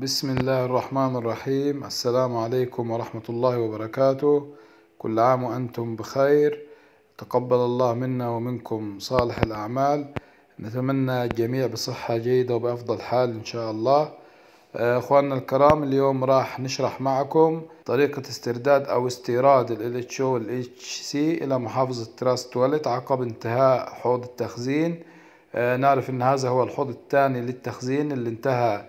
بسم الله الرحمن الرحيم السلام عليكم ورحمة الله وبركاته كل عام وأنتم بخير تقبل الله منا ومنكم صالح الأعمال نتمنى الجميع بصحة جيدة وبأفضل حال إن شاء الله أخواننا الكرام اليوم راح نشرح معكم طريقة استرداد أو استيراد ال LHO والـ HC إلى محافظة تراس تولت عقب انتهاء حوض التخزين نعرف أن هذا هو الحوض الثاني للتخزين اللي انتهى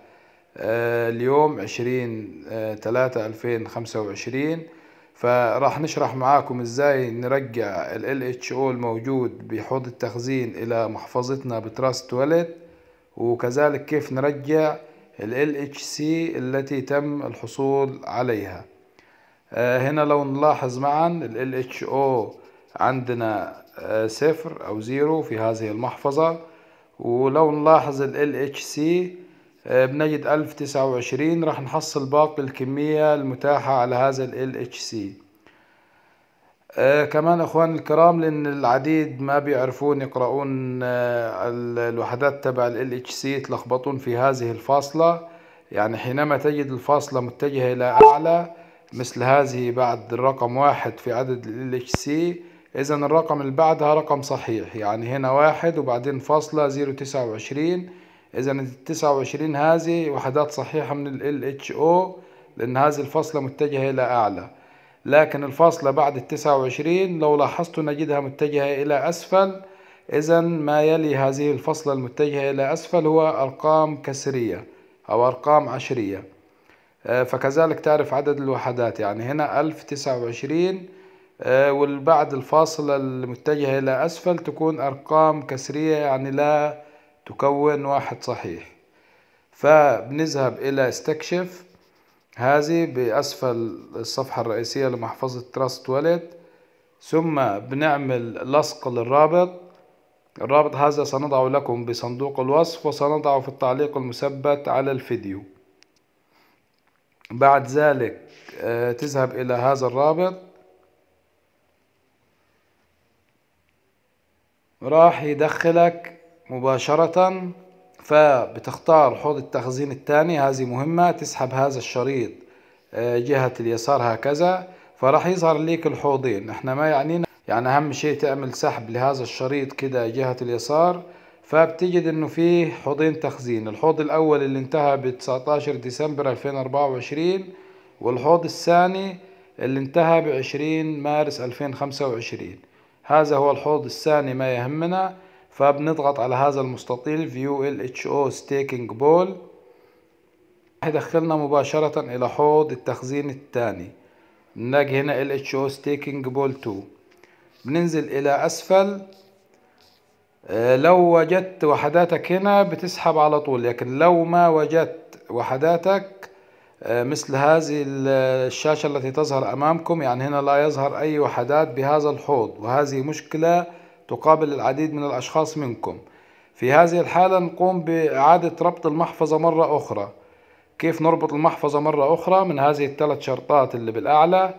اليوم عشرين آه، تلاتة ألفين خمسة وعشرين فراح نشرح معاكم ازاي نرجع ال LHO الموجود بحوض التخزين الى محفظتنا بتراست والت وكذلك كيف نرجع ال LHC التي تم الحصول عليها آه، هنا لو نلاحظ معا ال LHO عندنا آه، صفر او زيرو في هذه المحفظة ولو نلاحظ ال LHC آه، بنجد 1029 راح نحصل باقي الكمية المتاحة على هذا ال LHC آه كمان اخوان الكرام لان العديد ما بيعرفون يقرؤون آه الوحدات تبع ال LHC يتلخبطون في هذه الفاصلة يعني حينما تجد الفاصلة متجهة الى اعلى مثل هذه بعد الرقم واحد في عدد ال LHC اذا الرقم اللي بعدها رقم صحيح يعني هنا واحد وبعدين فاصلة 029 اذا ال 29 هذه وحدات صحيحة من ال LHO لان هذه الفاصلة متجهة الى اعلى لكن الفاصلة بعد ال 29 لو لاحظت نجدها متجهة الى اسفل اذا ما يلي هذه الفاصلة المتجهة الى اسفل هو ارقام كسرية او ارقام عشرية آه، فكذلك تعرف عدد الوحدات يعني هنا 1029 آه، والبعد الفاصلة المتجهة إلى أسفل تكون أرقام كسرية يعني لا تكون واحد صحيح فبنذهب إلى استكشف هذه بأسفل الصفحة الرئيسية لمحفظة تراست والد ثم بنعمل لصق للرابط الرابط هذا سنضعه لكم بصندوق الوصف وسنضعه في التعليق المثبت على الفيديو بعد ذلك آه، تذهب إلى هذا الرابط راح يدخلك مباشرة فبتختار حوض التخزين الثاني هذه مهمة تسحب هذا الشريط آه، جهة اليسار هكذا فراح يظهر ليك الحوضين احنا ما يعنينا يعني اهم شيء تعمل سحب لهذا الشريط كده جهة اليسار فبتجد انه فيه حوضين تخزين الحوض الاول اللي انتهى ب 19 ديسمبر 2024 والحوض الثاني اللي انتهى ب 20 مارس 2025 هذا هو الحوض الثاني ما يهمنا فبنضغط على هذا المستطيل View LHO Staking بول هيدخلنا مباشرة إلى حوض التخزين الثاني نلاقي هنا LHO Staking بول 2 بننزل إلى أسفل آه، لو وجدت وحداتك هنا بتسحب على طول لكن لو ما وجدت وحداتك آه، مثل هذه الشاشة التي تظهر أمامكم يعني هنا لا يظهر أي وحدات بهذا الحوض وهذه مشكلة تقابل العديد من الأشخاص منكم في هذه الحالة نقوم بإعادة ربط المحفظة مرة أخرى كيف نربط المحفظة مرة أخرى من هذه الثلاث شرطات اللي بالأعلى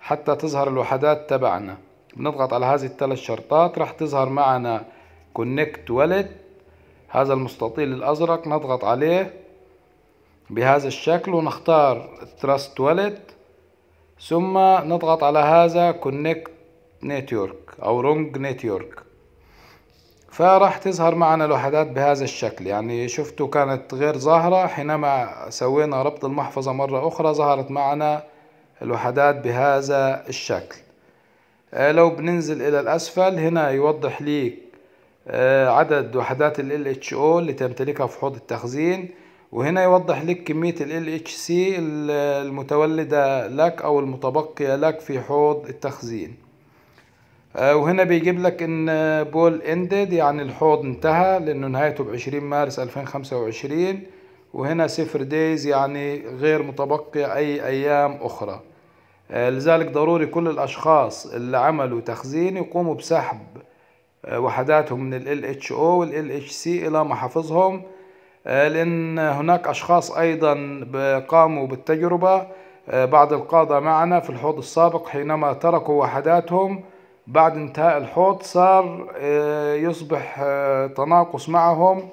حتى تظهر الوحدات تبعنا بنضغط على هذه الثلاث شرطات راح تظهر معنا كونكت والد هذا المستطيل الأزرق نضغط عليه بهذا الشكل ونختار تراست والد ثم نضغط على هذا كونكت نيتورك او رونج نيتورك فراح تظهر معنا الوحدات بهذا الشكل يعني شفتوا كانت غير ظاهرة حينما سوينا ربط المحفظة مرة أخرى ظهرت معنا الوحدات بهذا الشكل آه، لو بننزل إلى الأسفل هنا يوضح ليك آه، عدد وحدات ال LHO اللي تمتلكها في حوض التخزين وهنا يوضح لك كمية ال LHC المتولدة لك أو المتبقية لك في حوض التخزين آه، وهنا بيجيب لك ان آه، بول اندد يعني الحوض انتهى لانه نهايته ب 20 مارس 2025 وهنا صفر دايز يعني غير متبقي اي ايام اخرى آه، لذلك ضروري كل الاشخاص اللي عملوا تخزين يقوموا بسحب وحداتهم من ال اتش او وال اتش سي الى محافظهم لان هناك اشخاص ايضا قاموا بالتجربه بعض القاده معنا في الحوض السابق حينما تركوا وحداتهم بعد انتهاء الحوض صار آه، يصبح آه، تناقص معهم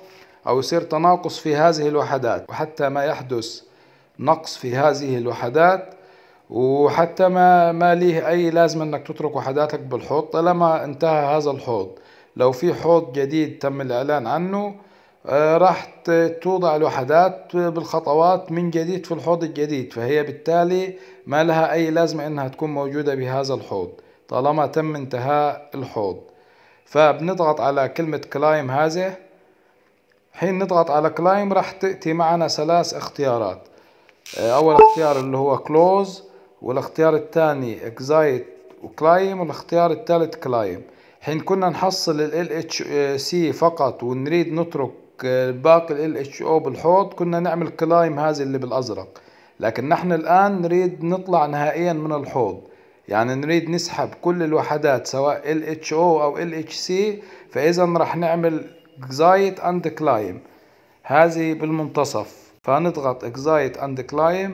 أو يصير تناقص في هذه الوحدات وحتى ما يحدث نقص في هذه الوحدات وحتى ما ما ليه أي لازمة أنك تترك وحداتك بالحوض طالما انتهى هذا الحوض لو في حوض جديد تم الإعلان عنه آه، راح توضع الوحدات بالخطوات من جديد في الحوض الجديد فهي بالتالي ما لها أي لازمة أنها تكون موجودة بهذا الحوض طالما تم انتهاء الحوض فبنضغط على كلمة كلايم هذه حين نضغط على كلايم راح تأتي معنا ثلاث اختيارات آه، أول اختيار اللي هو كلوز والاختيار الثاني اكزايت وكلايم والاختيار الثالث كلايم حين كنا نحصل ال اتش سي فقط ونريد نترك آه، باقي ال اتش او بالحوض كنا نعمل كلايم هذه اللي بالازرق لكن نحن الان نريد نطلع نهائيا من الحوض يعني نريد نسحب كل الوحدات سواء LHO أو LHC فإذا رح نعمل Excite and Climb هذه بالمنتصف فهنضغط Excite and Climb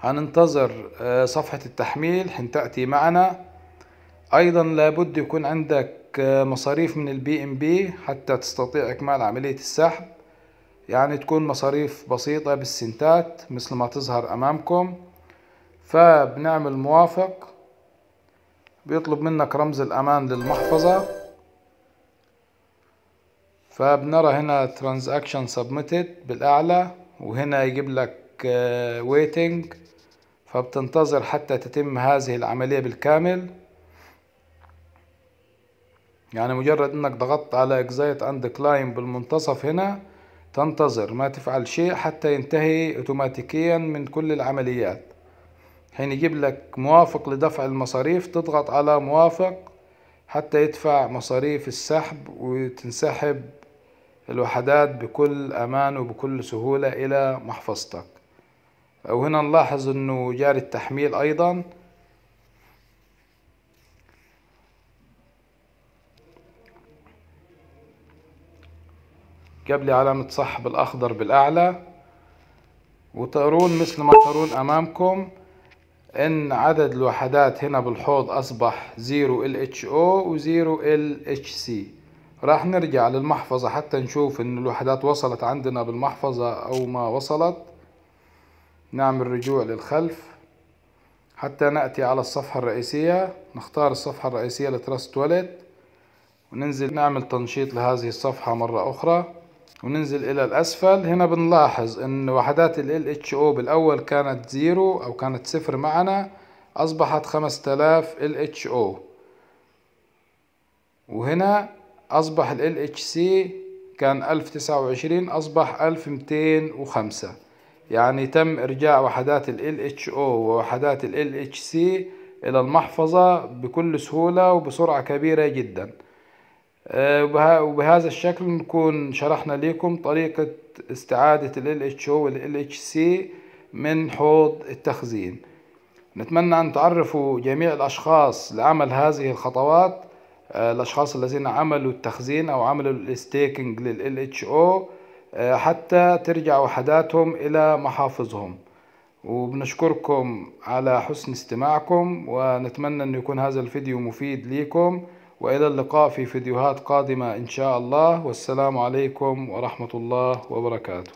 هننتظر آه، صفحة التحميل حين تأتي معنا أيضا لابد يكون عندك آه، مصاريف من البي ام بي حتى تستطيع إكمال عملية السحب يعني تكون مصاريف بسيطة بالسنتات مثل ما تظهر أمامكم فبنعمل موافق بيطلب منك رمز الأمان للمحفظة فبنرى هنا ترانزاكشن submitted بالأعلى وهنا يجيب لك آه، waiting فبتنتظر حتى تتم هذه العملية بالكامل يعني مجرد انك ضغطت على اكزايت اند كلايم بالمنتصف هنا تنتظر ما تفعل شيء حتى ينتهي اوتوماتيكيا من كل العمليات حين يجيب لك موافق لدفع المصاريف تضغط على موافق حتى يدفع مصاريف السحب وتنسحب الوحدات بكل أمان وبكل سهولة إلى محفظتك وهنا نلاحظ أنه جاري التحميل أيضا جاب لي علامة صح بالأخضر بالأعلى وترون مثل ما ترون أمامكم ان عدد الوحدات هنا بالحوض اصبح 0 LHO و 0 LHC راح نرجع للمحفظة حتى نشوف ان الوحدات وصلت عندنا بالمحفظة او ما وصلت نعمل رجوع للخلف حتى نأتي على الصفحة الرئيسية نختار الصفحة الرئيسية لتراست والت وننزل نعمل تنشيط لهذه الصفحة مرة أخرى وننزل الى الاسفل هنا بنلاحظ ان وحدات ال LHO بالاول كانت زيرو او كانت صفر معنا اصبحت 5000 LHO وهنا اصبح ال LHC كان 1029 اصبح 1205 يعني تم ارجاع وحدات ال LHO ووحدات ال LHC الى المحفظة بكل سهولة وبسرعة كبيرة جداً آه، وبهذا الشكل نكون شرحنا لكم طريقة استعادة ال LHO وال LHC من حوض التخزين نتمنى أن تعرفوا جميع الأشخاص لعمل هذه الخطوات آه، الأشخاص الذين عملوا التخزين أو عملوا الاستيكنج لل LHO آه، حتى ترجع وحداتهم إلى محافظهم وبنشكركم على حسن استماعكم ونتمنى أن يكون هذا الفيديو مفيد ليكم وإلى اللقاء في فيديوهات قادمة إن شاء الله والسلام عليكم ورحمة الله وبركاته